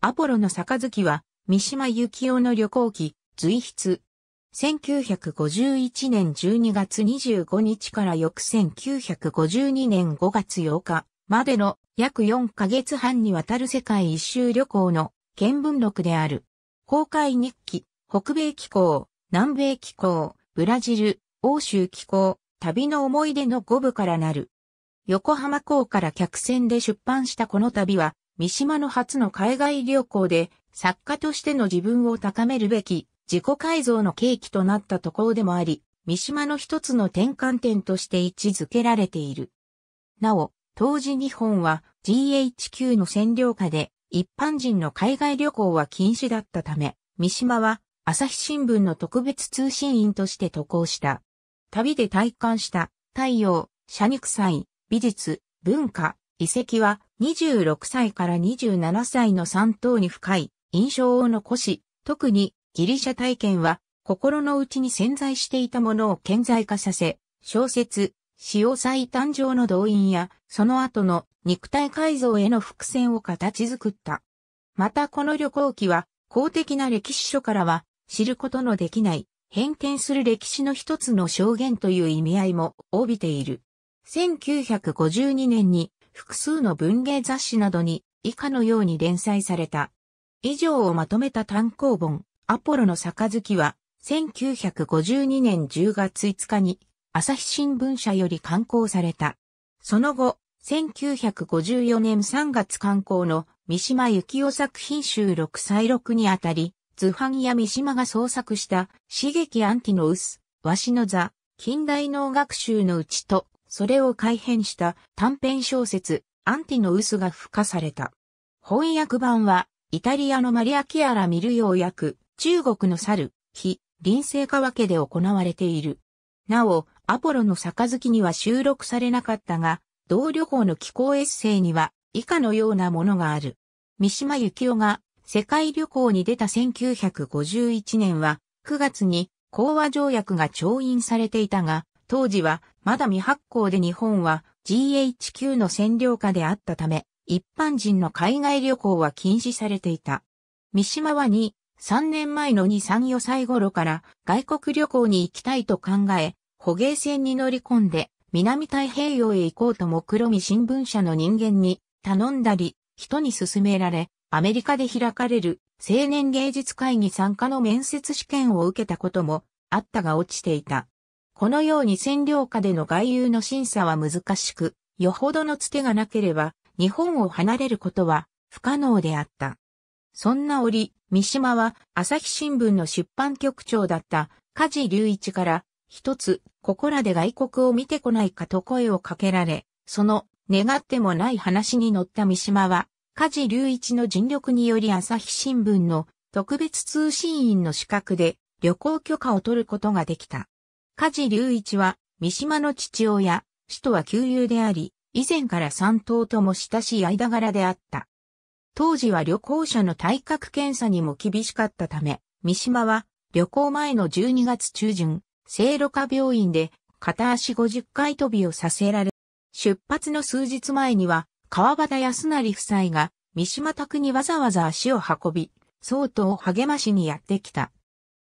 アポロの杯は、三島由紀夫の旅行記、随筆。1951年12月25日から翌1952年5月8日までの約4ヶ月半にわたる世界一周旅行の見聞録である。公開日記、北米気候、南米気候、ブラジル、欧州気候、旅の思い出の5部からなる。横浜港から客船で出版したこの旅は、三島の初の海外旅行で、作家としての自分を高めるべき、自己改造の契機となった渡航でもあり、三島の一つの転換点として位置づけられている。なお、当時日本は GHQ の占領下で一般人の海外旅行は禁止だったため、三島は朝日新聞の特別通信員として渡航した。旅で体感した太陽、社肉祭、美術、文化、遺跡は26歳から27歳の3等に深い印象を残し、特にギリシャ体験は心の内に潜在していたものを顕在化させ、小説、使用祭誕生の動員や、その後の肉体改造への伏線を形作った。またこの旅行記は、公的な歴史書からは知ることのできない、変見する歴史の一つの証言という意味合いも帯びている。1952年に複数の文芸雑誌などに以下のように連載された。以上をまとめた単行本、アポロの杯は、1952年10月5日に、朝日新聞社より刊行された。その後、1954年3月刊行の三島幸紀夫作品集6歳録にあたり、図版や三島が創作した、刺激アンティノウス、わしの座、近代農学集のうちと、それを改編した短編小説、アンティのスが付加された。翻訳版は、イタリアのマリア・キアラ・ミルヨー役、中国の猿、非、林生分けで行われている。なお、アポロの杯には収録されなかったが、同旅行の気候エッセイには以下のようなものがある。三島幸紀夫が世界旅行に出た1951年は9月に講和条約が調印されていたが、当時はまだ未発行で日本は GHQ の占領下であったため、一般人の海外旅行は禁止されていた。三島は2、3年前の2、3 4歳頃から外国旅行に行きたいと考え、捕鯨船に乗り込んで南太平洋へ行こうと目論み新聞社の人間に頼んだり、人に勧められ、アメリカで開かれる青年芸術会議参加の面接試験を受けたこともあったが落ちていた。このように占領下での外遊の審査は難しく、よほどのつてがなければ、日本を離れることは不可能であった。そんな折、三島は朝日新聞の出版局長だった梶隆一から一つここらで外国を見てこないかと声をかけられ、その願ってもない話に乗った三島は梶隆一の尽力により朝日新聞の特別通信員の資格で旅行許可を取ることができた。梶隆一は、三島の父親、首都は旧友であり、以前から三党とも親しい間柄であった。当時は旅行者の体格検査にも厳しかったため、三島は旅行前の12月中旬、聖路加病院で片足50回飛びをさせられ、出発の数日前には川端康成夫妻が三島宅にわざわざ足を運び、相当励ましにやってきた。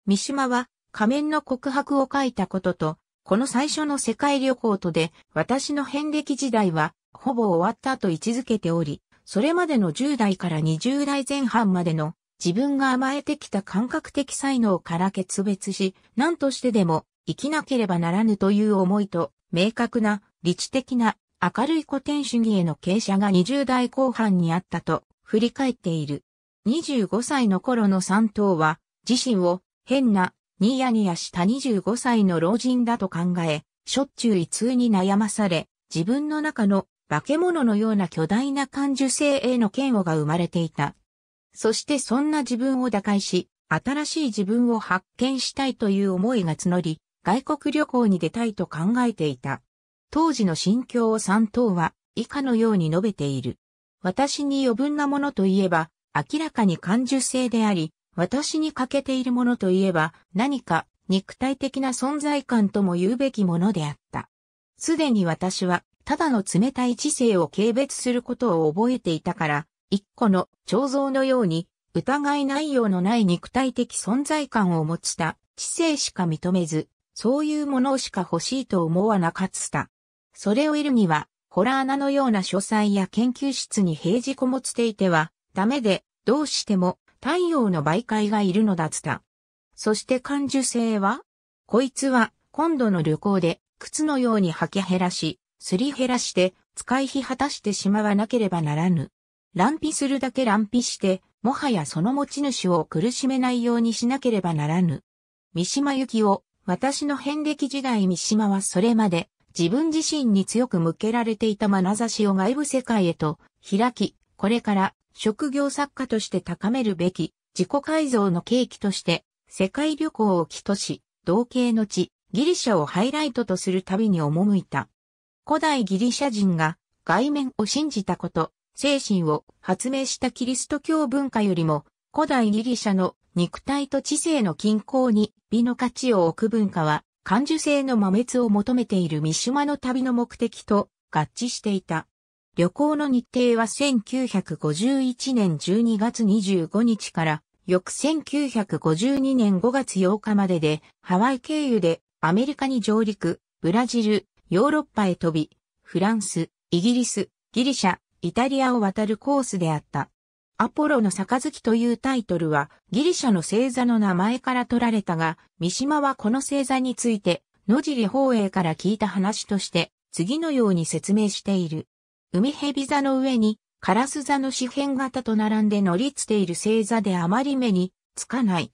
三島は仮面の告白を書いたことと、この最初の世界旅行とで、私の遍歴時代は、ほぼ終わったと位置づけており、それまでの10代から20代前半までの自分が甘えてきた感覚的才能から決別し、何としてでも生きなければならぬという思いと、明確な、理知的な、明るい古典主義への傾斜が20代後半にあったと、振り返っている。25歳の頃の三等は、自身を変なニヤニヤした25歳の老人だと考え、しょっちゅう胃痛に悩まされ、自分の中の化け物のような巨大な感受性への嫌悪が生まれていた。そしてそんな自分を打開し、新しい自分を発見したいという思いが募り、外国旅行に出たいと考えていた。当時の心境を3等は以下のように述べている。私に余分なものといえば、明らかに感受性であり、私に欠けているものといえば、何か肉体的な存在感とも言うべきものであった。すでに私は、ただの冷たい知性を軽蔑することを覚えていたから、一個の彫像のように、疑い内容のない肉体的存在感を持ちた知性しか認めず、そういうものしか欲しいと思わなかった。それを得るには、ホラー穴のような書斎や研究室に閉じこもっていては、ダメで、どうしても太陽の媒介がいるのだつた。そして感受性はこいつは今度の旅行で靴のように履き減らし、すり減らして使い費果たしてしまわなければならぬ。乱費するだけ乱費して、もはやその持ち主を苦しめないようにしなければならぬ。三島由紀夫、私の遍歴時代三島はそれまで自分自身に強く向けられていた眼差しを外部世界へと開き、これから職業作家として高めるべき、自己改造の契機として、世界旅行を起とし、同系の地、ギリシャをハイライトとする旅に赴いた。古代ギリシャ人が外面を信じたこと、精神を発明したキリスト教文化よりも、古代ギリシャの肉体と知性の均衡に美の価値を置く文化は、感受性の摩滅を求めている三島の旅の目的と合致していた。旅行の日程は1951年12月25日から翌1952年5月8日まででハワイ経由でアメリカに上陸、ブラジル、ヨーロッパへ飛び、フランス、イギリス、ギリシャ、イタリアを渡るコースであった。アポロの杯というタイトルはギリシャの星座の名前から取られたが、三島はこの星座について野尻法営から聞いた話として次のように説明している。海蛇座の上に、カラス座の四辺型と並んで乗りつている星座であまり目につかない。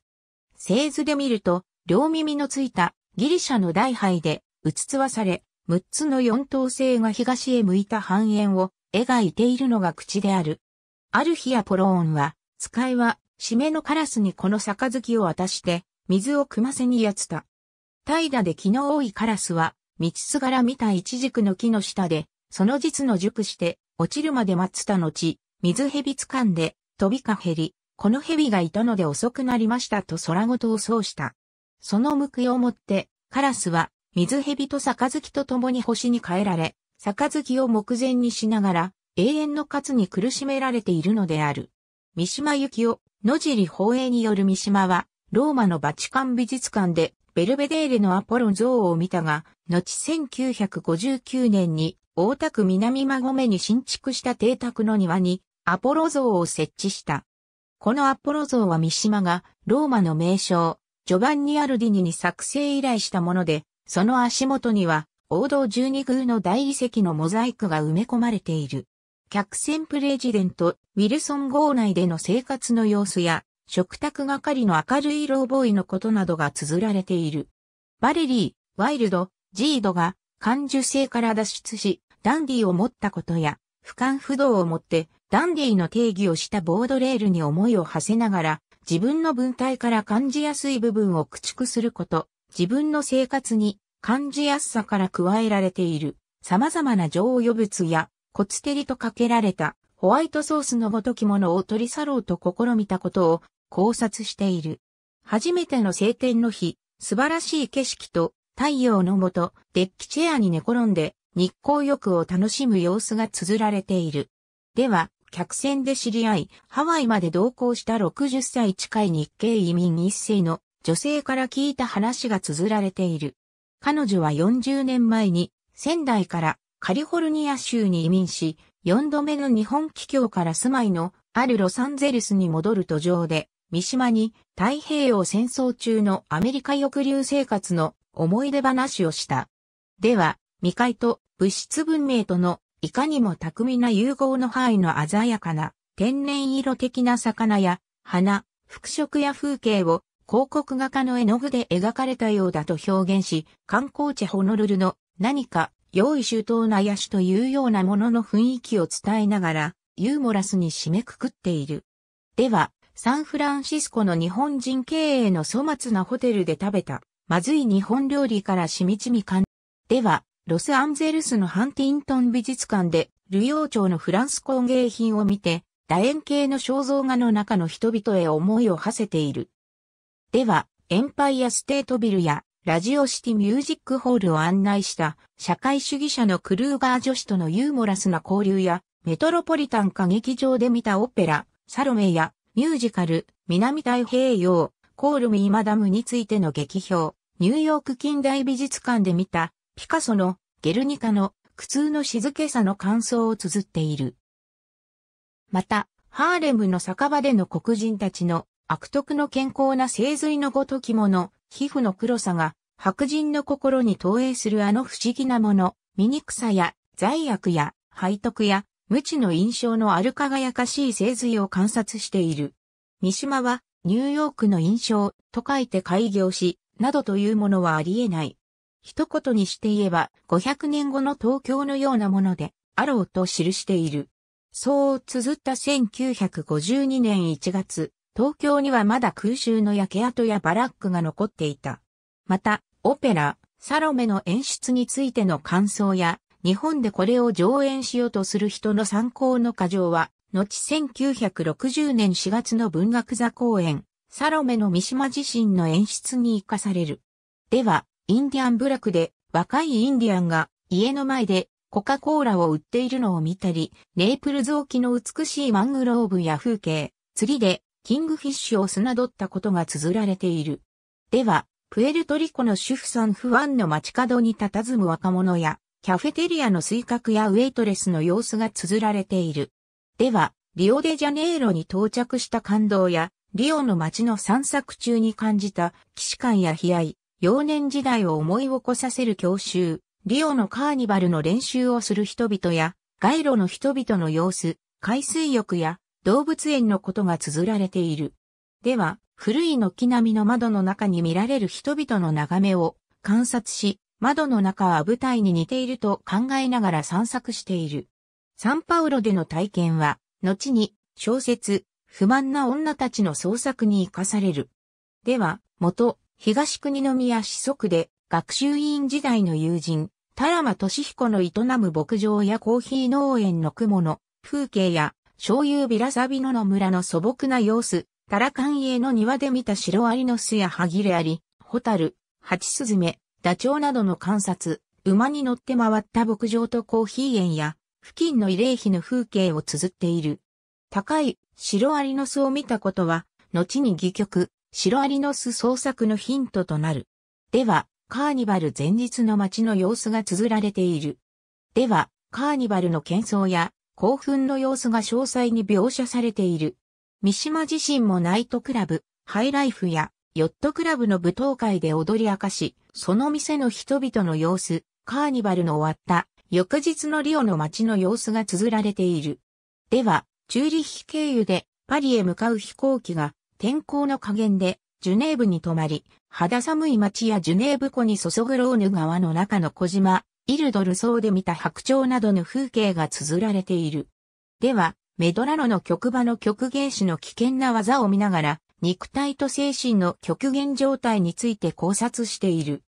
星図で見ると、両耳のついたギリシャの大杯で、うつつわされ、6つの四等星が東へ向いた半円を描いているのが口である。ある日アポローンは、使いは、締めのカラスにこの杯を渡して、水を汲ませにやつた。怠惰で気の多いカラスは、道すがら見た一軸の木の下で、その実の熟して、落ちるまで待つた後、水蛇掴んで、飛びか減り、この蛇がいたので遅くなりましたと空ごとをうした。その報いをもって、カラスは、水蛇と杯と共に星に変えられ、杯を目前にしながら、永遠の活に苦しめられているのである。三島幸夫、野尻宝永による三島は、ローマのバチカン美術館で、ベルベデーレのアポロン像を見たが、後1959年に大田区南馬込に新築した邸宅の庭にアポロ像を設置した。このアポロ像は三島がローマの名称、ジョバンニ・アルディニに作成依頼したもので、その足元には王道十二宮の大理石のモザイクが埋め込まれている。客船プレジデント、ウィルソン号内での生活の様子や、食卓係の明るいローボーイのことなどが綴られている。バレリー、ワイルド、ジードが感受性から脱出し、ダンディを持ったことや、俯瞰不動を持って、ダンディの定義をしたボードレールに思いを馳せながら、自分の文体から感じやすい部分を駆逐すること、自分の生活に感じやすさから加えられている様々な常用物やコツテリとかけられたホワイトソースのごときものを取り去ろうと試みたことを考察している。初めての晴天の日、素晴らしい景色と太陽のもと、デッキチェアに寝転んで、日光浴を楽しむ様子が綴られている。では、客船で知り合い、ハワイまで同行した60歳近い日系移民一世の女性から聞いた話が綴られている。彼女は40年前に仙台からカリフォルニア州に移民し、4度目の日本帰郷から住まいのあるロサンゼルスに戻る途上で、三島に太平洋戦争中のアメリカ抑留生活の思い出話をした。では、未開と物質文明とのいかにも巧みな融合の範囲の鮮やかな天然色的な魚や花、服飾や風景を広告画家の絵の具で描かれたようだと表現し、観光地ホノルルの何か用意周到な野手というようなものの雰囲気を伝えながら、ユーモラスに締めくくっている。では、サンフランシスコの日本人経営の粗末なホテルで食べたまずい日本料理からしみちみ感。では、ロスアンゼルスのハンティントン美術館で、流用町のフランス工芸品を見て、楕円形の肖像画の中の人々へ思いを馳せている。では、エンパイアステートビルやラジオシティミュージックホールを案内した社会主義者のクルーガー女子とのユーモラスな交流やメトロポリタン歌劇場で見たオペラ、サロメやミュージカル、南太平洋、コールミーマダムについての劇評。ニューヨーク近代美術館で見た、ピカソのゲルニカの苦痛の静けさの感想を綴っている。また、ハーレムの酒場での黒人たちの悪徳の健康な精髄のごときもの、皮膚の黒さが白人の心に投影するあの不思議なもの、醜さや罪悪や背徳や無知の印象のある輝かしい精髄を観察している。三島はニューヨークの印象と書いて開業し、などというものはあり得ない。一言にして言えば、500年後の東京のようなもので、あろうと記している。そう綴った1952年1月、東京にはまだ空襲の焼け跡やバラックが残っていた。また、オペラ、サロメの演出についての感想や、日本でこれを上演しようとする人の参考の過剰は、後1960年4月の文学座公演、サロメの三島自身の演出に生かされる。では、インディアン部落で若いインディアンが家の前でコカ・コーラを売っているのを見たり、ネープル雑沖の美しいマングローブや風景、釣りでキングフィッシュを砂取ったことが綴られている。では、プエルトリコの主婦さん不安の街角に佇む若者や、キャフェテリアの水角やウェイトレスの様子が綴られている。では、リオデジャネイロに到着した感動や、リオの街の散策中に感じた、騎士感や悲哀、幼年時代を思い起こさせる教習、リオのカーニバルの練習をする人々や、街路の人々の様子、海水浴や動物園のことが綴られている。では、古い軒並みの窓の中に見られる人々の眺めを観察し、窓の中は舞台に似ていると考えながら散策している。サンパウロでの体験は、後に小説、不満な女たちの創作に生かされる。では、元、東国宮子息で、学習委員時代の友人、田山俊彦の営む牧場やコーヒー農園の雲の風景や、醤油ビラサビノの村の素朴な様子、タラカンエの庭で見たシロアリの巣やハギレアリ、ホタル、ハチスズメ、ダチョウなどの観察、馬に乗って回った牧場とコーヒー園や、付近の慰霊碑の風景を綴っている。高いシロアリノスを見たことは、後に戯曲、シロアリノス創作のヒントとなる。では、カーニバル前日の街の様子が綴られている。では、カーニバルの喧騒や興奮の様子が詳細に描写されている。三島自身もナイトクラブ、ハイライフやヨットクラブの舞踏会で踊り明かし、その店の人々の様子、カーニバルの終わった翌日のリオの街の様子が綴られている。では、チューリッヒ経由でパリへ向かう飛行機が天候の加減でジュネーブに泊まり、肌寒い街やジュネーブ湖に注ぐローヌ川の中の小島、イルドル層で見た白鳥などの風景が綴られている。では、メドラロの極場の極限子の危険な技を見ながら、肉体と精神の極限状態について考察している。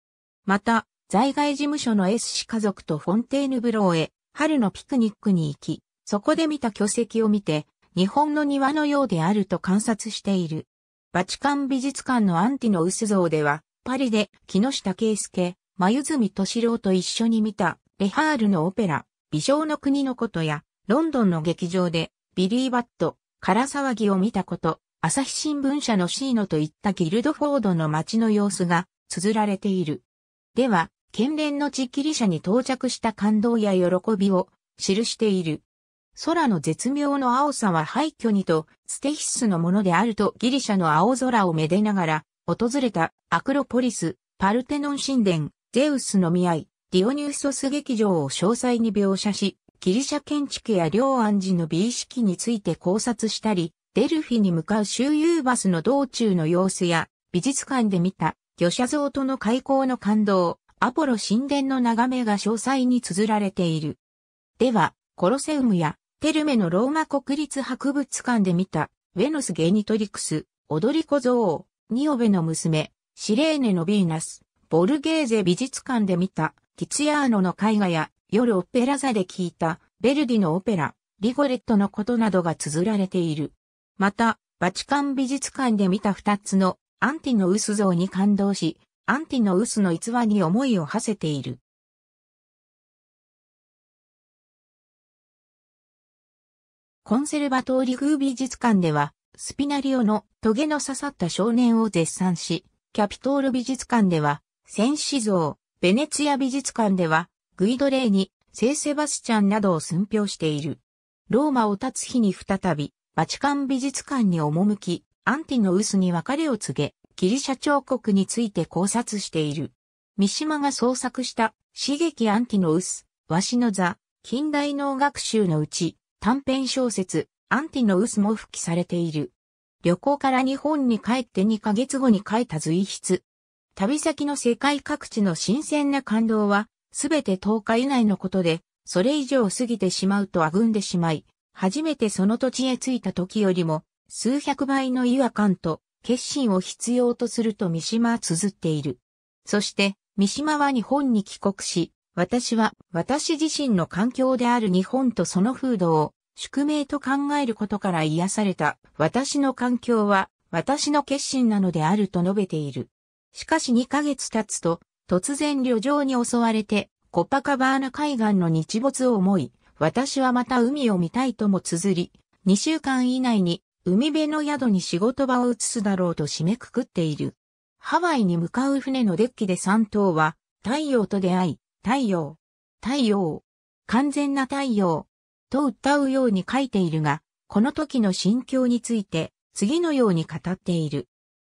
また、在外事務所の S 氏家族とフォンテーヌブローへ、春のピクニックに行き、そこで見た巨石を見て、日本の庭のようであると観察している。バチカン美術館のアンティの薄像では、パリで木下圭介、眉住敏郎と一緒に見た、レハールのオペラ、美少の国のことや、ロンドンの劇場で、ビリー・バット、空騒ぎを見たこと、朝日新聞社のシーノといったギルドフォードの街の様子が綴られている。では、県連の地っきりャに到着した感動や喜びを記している。空の絶妙の青さは廃墟にと、ステヒスのものであるとギリシャの青空をめでながら、訪れたアクロポリス、パルテノン神殿、ゼウスの見合い、ディオニューソス劇場を詳細に描写し、ギリシャ建築や両安寺の美意識について考察したり、デルフィに向かう周遊バスの道中の様子や、美術館で見た、魚者像との開口の感動、アポロ神殿の眺めが詳細に綴られている。では、コロセウムやテルメのローマ国立博物館で見た、ウェノス・ゲニトリクス、踊り子女王、ニオベの娘、シレーネのヴィーナス、ボルゲーゼ美術館で見た、ティツヤーノの絵画や、夜オペラ座で聞いた、ベルディのオペラ、リゴレットのことなどが綴られている。また、バチカン美術館で見た二つのアンティノウス像に感動し、アンティノウスの逸話に思いを馳せている。コンセルバトーリ風美術館では、スピナリオのトゲの刺さった少年を絶賛し、キャピトール美術館では、戦士像、ベネツィア美術館では、グイドレーニ、聖セバスチャンなどを寸評している。ローマを立つ日に再び、バチカン美術館に赴き、アンティノウスに別れを告げ、ギリシャ彫刻について考察している。三島が創作した、刺激アンティノウス、ワシの座、近代能学習のうち、短編小説、アンティの薄も復帰されている。旅行から日本に帰って2ヶ月後に書いた随筆。旅先の世界各地の新鮮な感動は、すべて10日以内のことで、それ以上過ぎてしまうとあぐんでしまい、初めてその土地へ着いた時よりも、数百倍の違和感と決心を必要とすると三島は綴っている。そして、三島は日本に帰国し、私は私自身の環境である日本とその風土を宿命と考えることから癒された私の環境は私の決心なのであると述べている。しかし2ヶ月経つと突然旅情に襲われてコパカバーナ海岸の日没を思い、私はまた海を見たいとも綴り、2週間以内に海辺の宿に仕事場を移すだろうと締めくくっている。ハワイに向かう船のデッキで3頭は太陽と出会い、太陽、太陽、完全な太陽、と歌うように書いているが、この時の心境について、次のように語っている。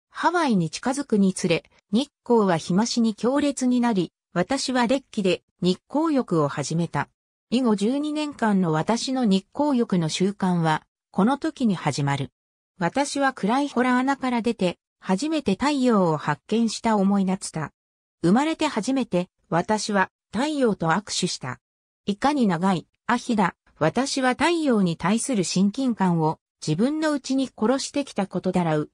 ハワイに近づくにつれ、日光は日増しに強烈になり、私はデッキで日光浴を始めた。以後12年間の私の日光浴の習慣は、この時に始まる。私は暗いホラー穴から出て、初めて太陽を発見した思い出した。生まれて初めて、私は太陽と握手した。いかに長い、アヒだ、私は太陽に対する親近感を自分のうちに殺してきたことだらう。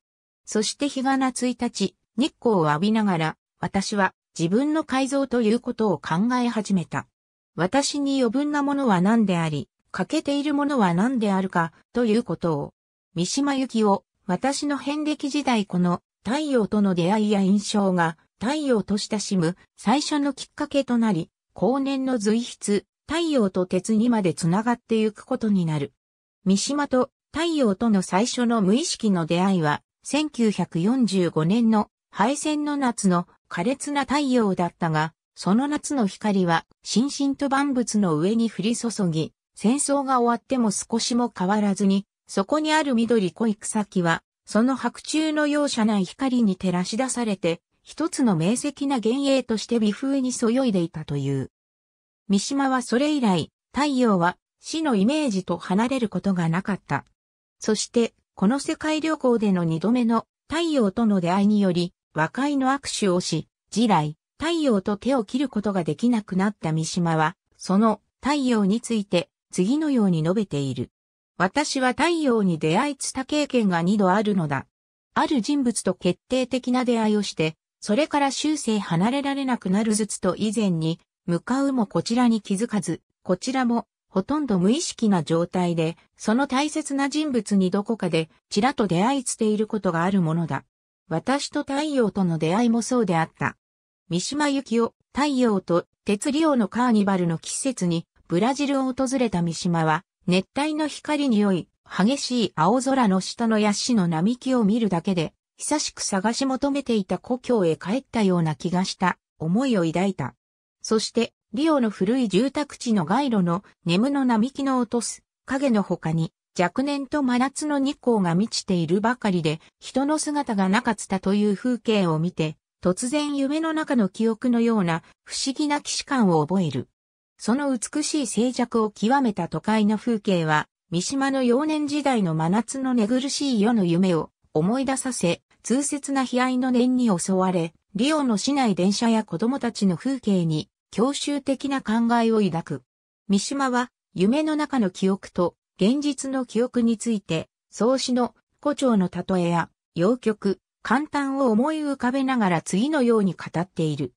そして日がな1日、日光を浴びながら、私は自分の改造ということを考え始めた。私に余分なものは何であり、欠けているものは何であるか、ということを。三島由紀夫、私の遍歴時代この太陽との出会いや印象が太陽と親しむ最初のきっかけとなり、後年の随筆、太陽と鉄にまで繋がってゆくことになる。三島と太陽との最初の無意識の出会いは、1945年の敗戦の夏の苛烈な太陽だったが、その夏の光は、心身と万物の上に降り注ぎ、戦争が終わっても少しも変わらずに、そこにある緑濃い草木は、その白昼の容赦ない光に照らし出されて、一つの明晰な幻影として微風にそよいでいたという。三島はそれ以来、太陽は死のイメージと離れることがなかった。そして、この世界旅行での二度目の太陽との出会いにより、和解の握手をし、次来、太陽と手を切ることができなくなった三島は、その太陽について次のように述べている。私は太陽に出会いつた経験が二度あるのだ。ある人物と決定的な出会いをして、それから終生離れられなくなるずつと以前に、向かうもこちらに気づかず、こちらも、ほとんど無意識な状態で、その大切な人物にどこかで、ちらと出会いつていることがあるものだ。私と太陽との出会いもそうであった。三島由紀夫、太陽と鉄リオのカーニバルの季節に、ブラジルを訪れた三島は、熱帯の光に酔い、激しい青空の下のヤシの並木を見るだけで、久しく探し求めていた故郷へ帰ったような気がした思いを抱いた。そして、リオの古い住宅地の街路の眠の並木の落とす影の他に若年と真夏の日光が満ちているばかりで人の姿がなかったという風景を見て突然夢の中の記憶のような不思議な既視感を覚える。その美しい静寂を極めた都会の風景は三島の幼年時代の真夏の寝苦しい夜の夢を思い出させ痛切な悲哀の念に襲われ、リオの市内電車や子供たちの風景に、教習的な考えを抱く。三島は、夢の中の記憶と、現実の記憶について、創始の、古調の例えや、洋曲、簡単を思い浮かべながら次のように語っている。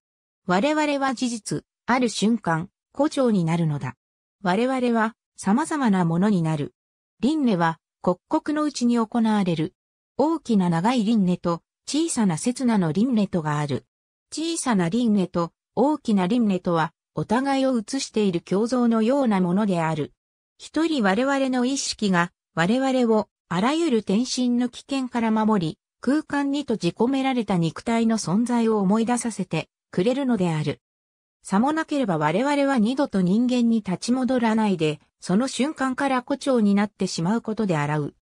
我々は事実、ある瞬間、古調になるのだ。我々は、様々なものになる。輪廻は、刻々のうちに行われる。大きな長いリンネと小さな刹那のリンネとがある。小さなリンネと大きなリンネとはお互いを映している共像のようなものである。一人我々の意識が我々をあらゆる転身の危険から守り、空間に閉じ込められた肉体の存在を思い出させてくれるのである。さもなければ我々は二度と人間に立ち戻らないで、その瞬間から胡蝶になってしまうことで洗う。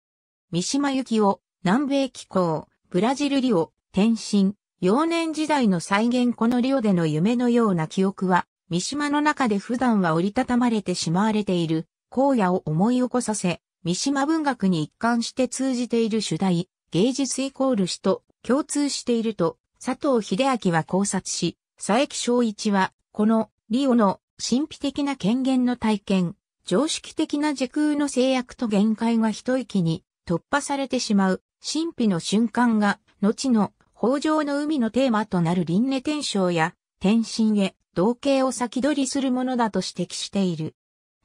三島由紀夫、南米気候、ブラジルリオ、転身、幼年時代の再現このリオでの夢のような記憶は、三島の中で普段は折りたたまれてしまわれている、荒野を思い起こさせ、三島文学に一貫して通じている主題、芸術イコール詩と共通していると、佐藤秀明は考察し、佐伯昭一は、この、リオの、神秘的な権限の体験、常識的な時空の制約と限界が一息に突破されてしまう神秘の瞬間が、後の、北条の海のテーマとなる輪廻転生や、転身へ、同型を先取りするものだと指摘している。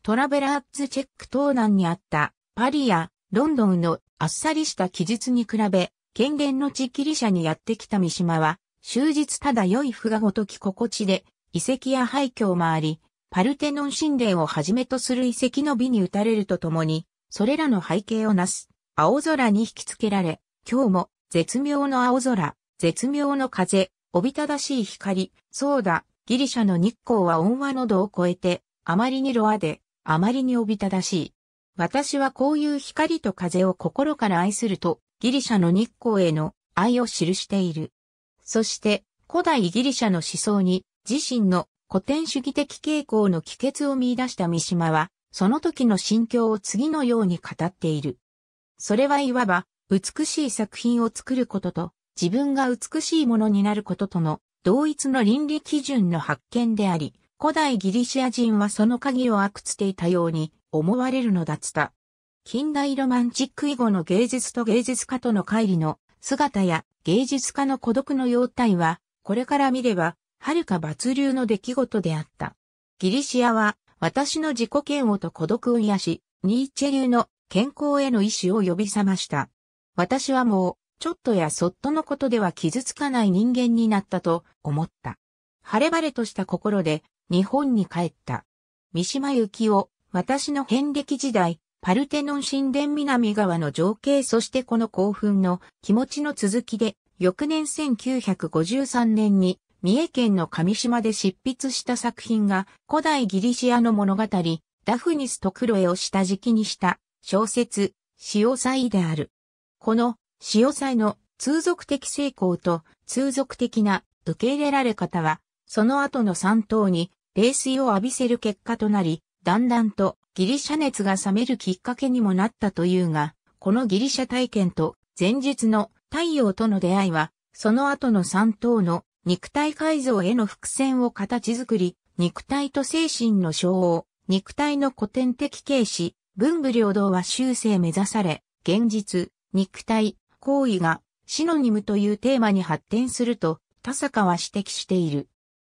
トラベラーズチェック東南にあった、パリや、ロンドンの、あっさりした記述に比べ、権限の地っきり者にやってきた三島は、終日ただ良い不がごとき心地で、遺跡や廃墟を回り、パルテノン神殿をはじめとする遺跡の美に打たれるとともに、それらの背景をなす、青空に引きつけられ、今日も絶妙の青空、絶妙の風、おびただしい光、そうだ、ギリシャの日光は温和の度を超えて、あまりにロアで、あまりにおびただしい。私はこういう光と風を心から愛すると、ギリシャの日光への愛を記している。そして、古代ギリシャの思想に、自身の古典主義的傾向の帰結を見出した三島は、その時の心境を次のように語っている。それはいわば、美しい作品を作ることと、自分が美しいものになることとの同一の倫理基準の発見であり、古代ギリシア人はその鍵を握くつていたように思われるのだつた。近代ロマンチック以後の芸術と芸術家との乖離の姿や芸術家の孤独の様態は、これから見れば、遥か抜流の出来事であった。ギリシアは、私の自己嫌悪と孤独を癒し、ニーチェ流の健康への意志を呼び覚ました。私はもう、ちょっとやそっとのことでは傷つかない人間になったと思った。晴れ晴れとした心で日本に帰った。三島由紀夫、私の遍歴時代、パルテノン神殿南側の情景そしてこの興奮の気持ちの続きで、翌年1953年に三重県の上島で執筆した作品が古代ギリシアの物語、ダフニスとクロエを下敷きにした小説、潮祭である。この潮祭の通俗的成功と通俗的な受け入れられ方は、その後の三頭に冷水を浴びせる結果となり、だんだんとギリシャ熱が冷めるきっかけにもなったというが、このギリシャ体験と前日の太陽との出会いは、その後の三頭の肉体改造への伏線を形作り、肉体と精神の称号、肉体の古典的形式、文武両道は修正目指され、現実、肉体、行為がシノニムというテーマに発展すると、田坂は指摘している。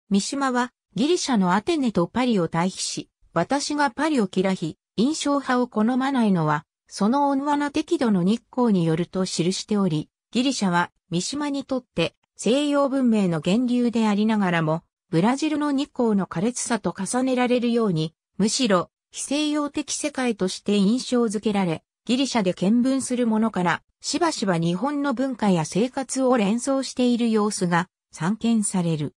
三島はギリシャのアテネとパリを対比し、私がパリを嫌い、印象派を好まないのは、その恩和な適度の日光によると記しており、ギリシャは三島にとって西洋文明の源流でありながらも、ブラジルの日光の苛烈さと重ねられるように、むしろ非西洋的世界として印象づけられ、ギリシャで見聞するものから、しばしば日本の文化や生活を連想している様子が散見される。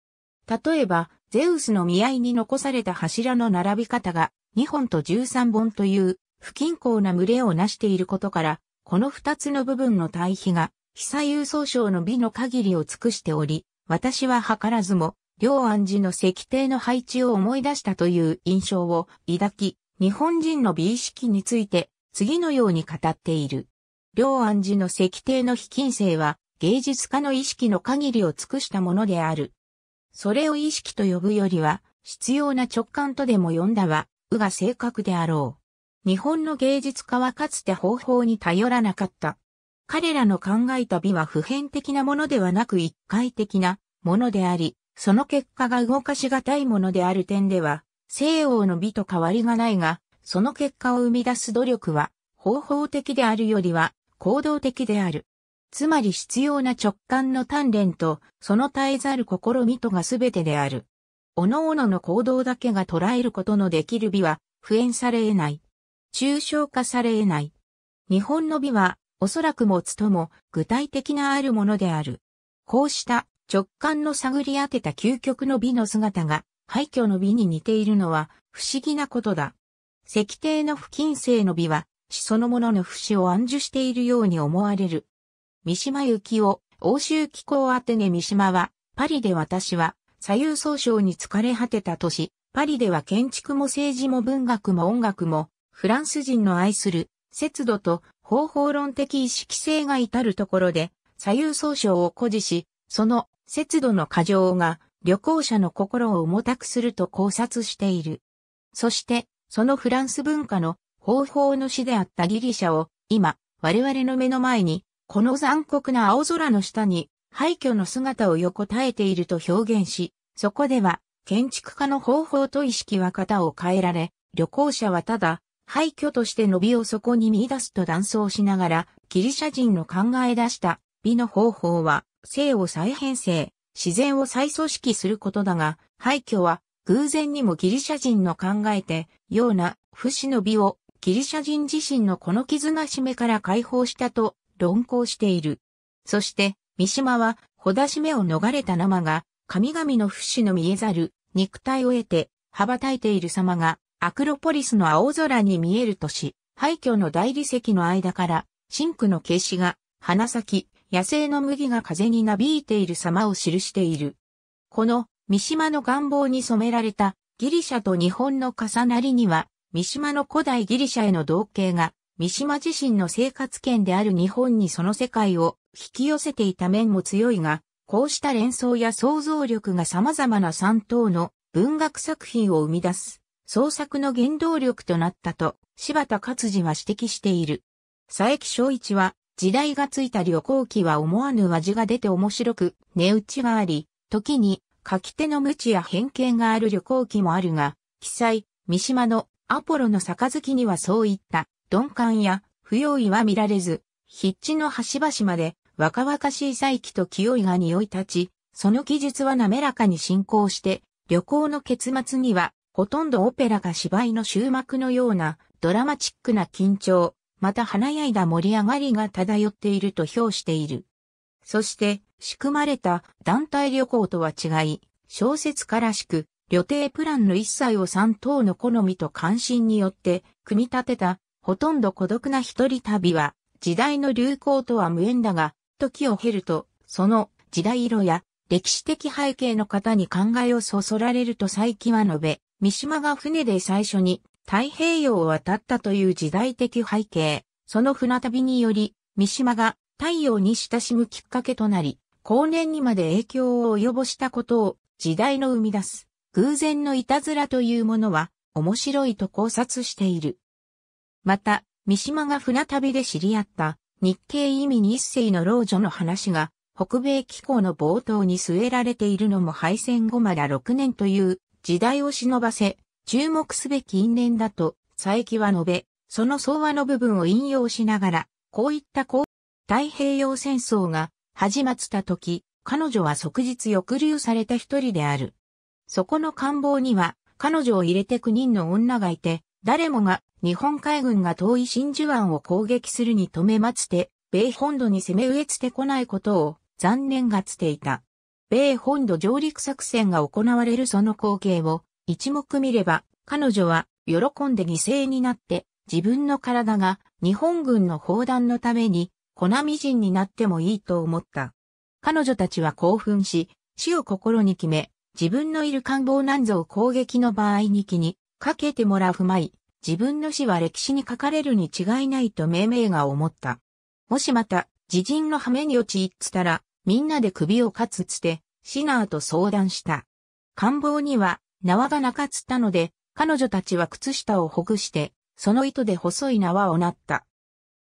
例えば、ゼウスの見合いに残された柱の並び方が2本と13本という不均衡な群れを成していることから、この2つの部分の対比が、左右総称の美の限りを尽くしており、私は図らずも、両安寺の石庭の配置を思い出したという印象を抱き、日本人の美意識について次のように語っている。両安寺の石帝の非近星は芸術家の意識の限りを尽くしたものである。それを意識と呼ぶよりは必要な直感とでも呼んだは、うが正確であろう。日本の芸術家はかつて方法に頼らなかった。彼らの考えた美は普遍的なものではなく一回的なものであり、その結果が動かしがたいものである点では、西欧の美と変わりがないが、その結果を生み出す努力は、方法的であるよりは、行動的である。つまり必要な直感の鍛錬と、その絶えざる試みとが全てである。各々の行動だけが捉えることのできる美は、普遍され得ない。抽象化され得ない。日本の美は、おそらくもつとも、具体的なあるものである。こうした直感の探り当てた究極の美の姿が、廃墟の美に似ているのは不思議なことだ。石庭の不均性の美は、死そのものの不死を暗示しているように思われる。三島由紀夫、欧州気候アテネ三島は、パリで私は、左右総省に疲れ果てた都市、パリでは建築も政治も文学も音楽も、フランス人の愛する、節度と方法論的意識性が至るところで、左右総省を誇示し、その節度の過剰が旅行者の心を重たくすると考察している。そして、そのフランス文化の方法の師であったギリシャを、今、我々の目の前に、この残酷な青空の下に、廃墟の姿を横たえていると表現し、そこでは、建築家の方法と意識は型を変えられ、旅行者はただ、廃墟として伸びをそこに見出すと断層しながら、ギリシャ人の考え出した美の方法は、性を再編成、自然を再組織することだが、廃墟は偶然にもギリシャ人の考えて、ような不死の美をギリシャ人自身のこの絆締しめから解放したと論考している。そして、三島は、ほだしめを逃れた生が、神々の不死の見えざる肉体を得て、羽ばたいている様が、アクロポリスの青空に見えるとし、廃墟の大理石の間から、シンクの消しが、花咲き、野生の麦が風になびいている様を記している。この三島の願望に染められたギリシャと日本の重なりには、三島の古代ギリシャへの同型が、三島自身の生活圏である日本にその世界を引き寄せていた面も強いが、こうした連想や想像力が様々な三島の文学作品を生み出す創作の原動力となったと柴田勝次は指摘している。佐伯昭一は時代がついた旅行記は思わぬ味が出て面白く、値打ちがあり、時に書き手の無知や偏見がある旅行記もあるが、記載、三島のアポロの杯にはそういった鈍感や不用意は見られず、筆致の端々まで若々しい再起と清いが匂い立ち、その記述は滑らかに進行して、旅行の結末にはほとんどオペラか芝居の終幕のようなドラマチックな緊張、また華やいだ盛り上がりが漂っていると評している。そして、仕組まれた団体旅行とは違い、小説からしく、旅程プランの一切を三等の好みと関心によって組み立てた、ほとんど孤独な一人旅は、時代の流行とは無縁だが、時を経ると、その時代色や歴史的背景の方に考えをそそられると最近は述べ、三島が船で最初に太平洋を渡ったという時代的背景、その船旅により、三島が太陽に親しむきっかけとなり、後年にまで影響を及ぼしたことを時代の生み出す偶然のいたずらというものは面白いと考察している。また、三島が船旅で知り合った日系移民一世の老女の話が北米機構の冒頭に据えられているのも敗戦後まだ6年という時代を忍ばせ、注目すべき因縁だと、佐伯は述べ、その相和の部分を引用しながら、こういったこう、太平洋戦争が始まった時、彼女は即日抑留された一人である。そこの官房には、彼女を入れて9人の女がいて、誰もが日本海軍が遠い真珠湾を攻撃するに止めまつて、米本土に攻め植えつてこないことを残念がつていた。米本土上陸作戦が行われるその光景を一目見れば、彼女は喜んで犠牲になって自分の体が日本軍の砲弾のために粉みじんになってもいいと思った。彼女たちは興奮し、死を心に決め、自分のいる官房南蔵攻撃の場合に気にかけてもらうまい、自分の死は歴史に書かれるに違いないと命名が思った。もしまた、自陣の羽目に陥ったら、みんなで首をかつつて、シナーと相談した。官房には、縄がなかつったので、彼女たちは靴下をほぐして、その糸で細い縄をなった。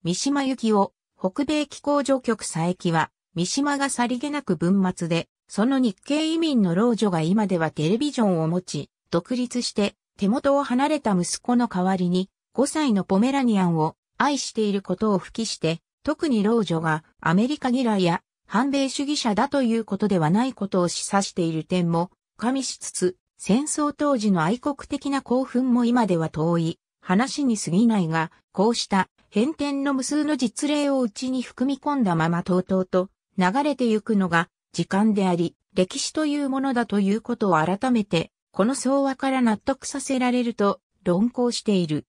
三島由紀夫、北米気候助局佐伯は、三島がさりげなく文末で、その日系移民の老女が今ではテレビジョンを持ち、独立して、手元を離れた息子の代わりに、5歳のポメラニアンを愛していることを吹きして、特に老女がアメリカ嫌いや反米主義者だということではないことを示唆している点も加味しつつ、戦争当時の愛国的な興奮も今では遠い話に過ぎないが、こうした変遷の無数の実例を内に含み込んだままとうとうと流れてゆくのが時間であり、歴史というものだということを改めて、この相和から納得させられると論考している。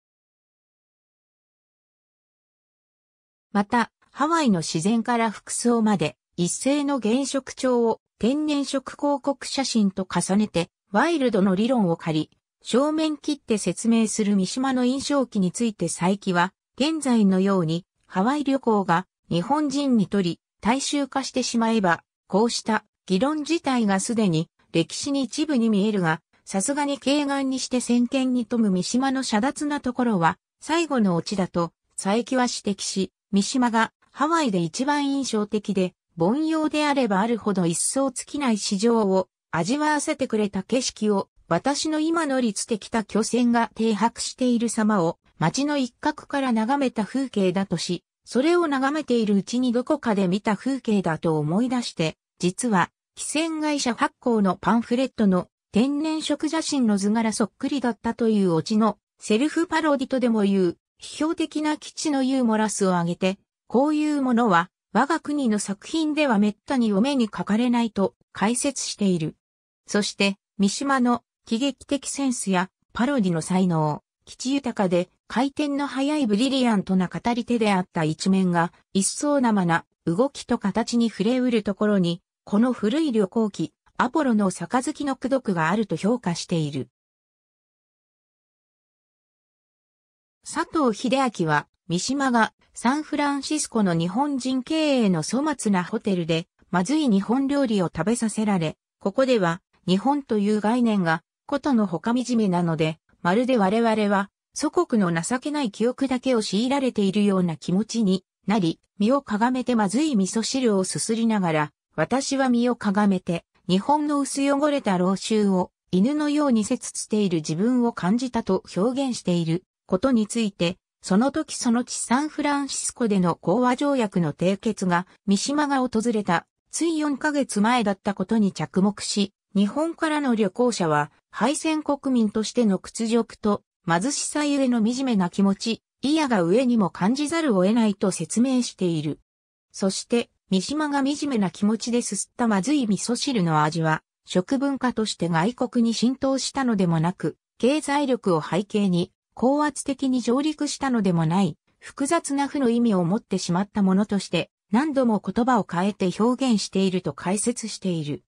また、ハワイの自然から服装まで、一斉の原色調を天然色広告写真と重ねて、ワイルドの理論を借り、正面切って説明する三島の印象期について佐伯は、現在のようにハワイ旅行が日本人にとり大衆化してしまえば、こうした議論自体がすでに歴史に一部に見えるが、さすがに軽眼にして先見に富む三島の遮奪なところは最後のオチだと佐伯は指摘し、三島がハワイで一番印象的で、凡庸であればあるほど一層尽きない市場を味わわせてくれた景色を、私の今乗りつてきた巨船が停泊している様を、街の一角から眺めた風景だとし、それを眺めているうちにどこかで見た風景だと思い出して、実は、汽船会社発行のパンフレットの天然食写真の図柄そっくりだったというオチのセルフパロディとでも言う、批評的な基地のユーモラスを挙げて、こういうものは我が国の作品では滅多にお目にかかれないと解説している。そして、三島の喜劇的センスやパロディの才能、基地豊かで回転の速いブリリアントな語り手であった一面が一層生な動きと形に触れうるところに、この古い旅行記、アポロの杯の功読があると評価している。佐藤秀明は、三島がサンフランシスコの日本人経営の粗末なホテルで、まずい日本料理を食べさせられ、ここでは日本という概念が、ことのほか惨めなので、まるで我々は、祖国の情けない記憶だけを強いられているような気持ちになり、身をかがめてまずい味噌汁をすすりながら、私は身をかがめて、日本の薄汚れた老臭を犬のようにせつしている自分を感じたと表現していることについて、その時その地サンフランシスコでの講和条約の締結が三島が訪れたつい4ヶ月前だったことに着目し、日本からの旅行者は、敗戦国民としての屈辱と、貧しさゆえの惨めな気持ち、嫌が上にも感じざるを得ないと説明している。そして、三島が惨めな気持ちですすったまずい味噌汁の味は、食文化として外国に浸透したのでもなく、経済力を背景に、高圧的に上陸したのでもない、複雑な負の意味を持ってしまったものとして、何度も言葉を変えて表現していると解説している。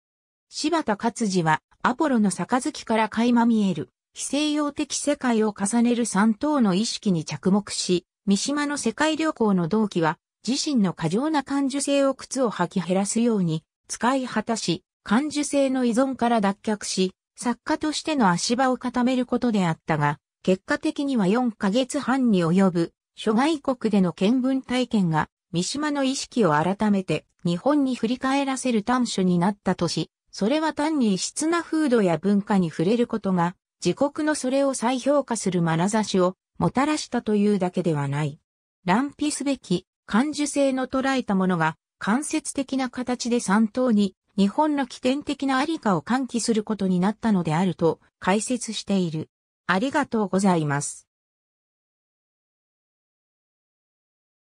柴田勝次は、アポロの杯から垣間見える、非西洋的世界を重ねる三等の意識に着目し、三島の世界旅行の同期は、自身の過剰な感受性を靴を履き減らすように、使い果たし、感受性の依存から脱却し、作家としての足場を固めることであったが、結果的には4ヶ月半に及ぶ、諸外国での見聞体験が、三島の意識を改めて日本に振り返らせる短所になったとし、それは単に異質な風土や文化に触れることが、自国のそれを再評価する眼差しをもたらしたというだけではない。乱皮すべき感受性の捉えたものが間接的な形で三等に日本の起点的なありかを喚起することになったのであると解説している。ありがとうございます。